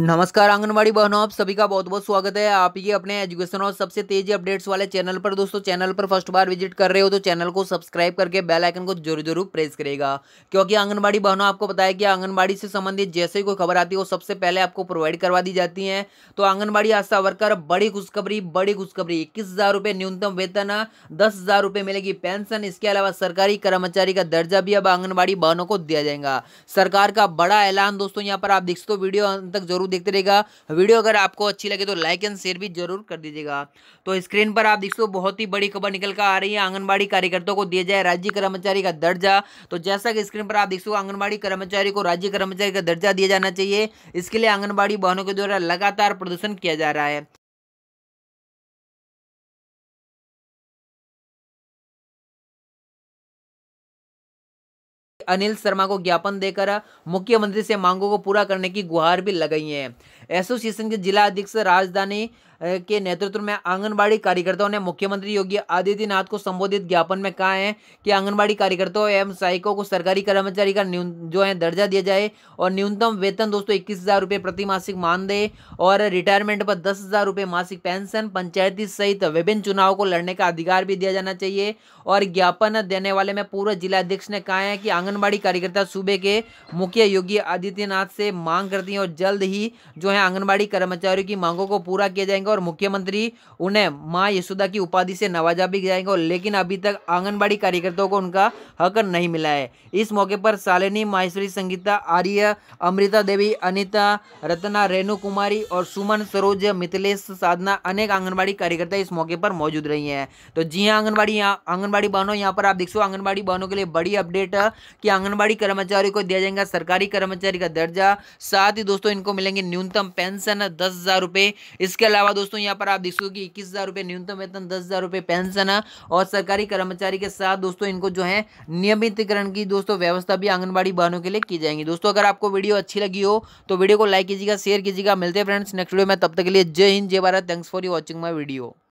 नमस्कार आंगनबाड़ी बहनों आप सभी का बहुत बहुत स्वागत है आप ये अपने एजुकेशन और सबसे तेजी अपडेट्स वाले चैनल पर दोस्तों चैनल पर फर्स्ट बार विजिट कर रहे हो तो चैनल को सब्सक्राइब करके बेल आइकन को जरूर जरूर प्रेस करेगा क्योंकि आंगनबाड़ी बहनों आपको बताया कि आंगनबाड़ी से संबंधित जैसे ही कोई खबर आती है वो सबसे पहले आपको प्रोवाइड करवा दी जाती है तो आंगनबाड़ी आशा वर्कर बड़ी खुशखबरी बड़ी खुशखबरी इक्कीस न्यूनतम वेतन दस हजार मिलेगी पेंशन इसके अलावा सरकारी कर्मचारी का दर्जा भी अब आंगनबाड़ी बहनों को दिया जाएगा सरकार का बड़ा ऐलान दोस्तों यहाँ पर आप देख सकते हो वीडियो अंत तक जरूर लोग देखते रहेगा वीडियो अगर आपको अच्छी लगे तो लाइक एंड शेयर भी जरूर कर दीजिएगा तो स्क्रीन पर आप देख सको बहुत ही बड़ी खबर निकल कर आ रही है आंगनबाड़ी कार्यकर्ताओं को दिया जाए राज्य कर्मचारी का दर्जा तो जैसा कि स्क्रीन पर आप देख सको आंगनबाड़ी कर्मचारी को राज्य कर्मचारी का दर्जा दिया जाना चाहिए इसके लिए आंगनबाड़ी बहनों के द्वारा लगातार प्रदर्शन किया जा रहा है अनिल शर्मा को ज्ञापन देकर मुख्यमंत्री से मांगों को पूरा करने की गुहार भी लगाई है एसोसिएशन के जिला अध्यक्ष राजधानी के नेतृत्व में आंगनबाड़ी कार्यकर्ताओं ने मुख्यमंत्री योगी आदित्यनाथ को संबोधित ज्ञापन में कहा है कि आंगनबाड़ी कार्यकर्ताओं एवं सहायकों को सरकारी कर्मचारी का जो है दर्जा दिया जाए और न्यूनतम वेतन दोस्तों इक्कीस हज़ार रुपये प्रति मासिक मानदेय और रिटायरमेंट पर दस हज़ार रुपये मासिक पेंशन पंचायती सहित विभिन्न चुनाव को लड़ने का अधिकार भी दिया जाना चाहिए और ज्ञापन देने वाले में पूर्व जिला अध्यक्ष ने कहा है कि आंगनबाड़ी कार्यकर्ता सूबे के मुख्य योगी आदित्यनाथ से मांग करती है और जल्द ही जो है में आंगनबाड़ी कर्मचारियों की मांगों को पूरा किया जाएगा और मुख्यमंत्री उन्हें माँ यशोदा की उपाधि से नवाजा भी जाएंगे लेकिन अभी तक आंगनबाड़ी कार्यकर्ताओं को उनका हक नहीं मिला है इस मौके पर सालिनी माहेश्वरी संगीता आर्य अमृता देवी अनिता रत्ना रेणु कुमारी और सुमन सरोज मिथिलेश साधना अनेक आंगनबाड़ी कार्यकर्ता इस मौके पर मौजूद रही है तो जी हाँ आंगनबाड़ी आंगनबाड़ी बहनों यहाँ पर आप देख सो आंगनबाड़ी बहनों के लिए बड़ी अपडेट कि आंगनबाड़ी कर्मचारियों को दिया जाएगा सरकारी कर्मचारी का दर्जा साथ ही दोस्तों इनको मिलेंगे न्यूनतम न्यूनतम पेंशन है दस हज़ार रुपए इसके अलावा दोस्तों यहाँ पर आप देख सकते इक्कीस हज़ार रुपए न्यूनतम वेतन दस हज़ार रुपए पेंशन है और सरकारी कर्मचारी के साथ दोस्तों इनको जो है नियमितकरण की दोस्तों व्यवस्था भी आंगनबाड़ी बहनों के लिए की जाएंगी दोस्तों अगर आपको वीडियो अच्छी लगी हो तो वीडियो को लाइक कीजिएगा शेयर कीजिएगा मिलते हैं फ्रेंड्स नेक्स्ट वीडियो में तब तक के लिए जय हिंद जय Bharat thanks for you watching my video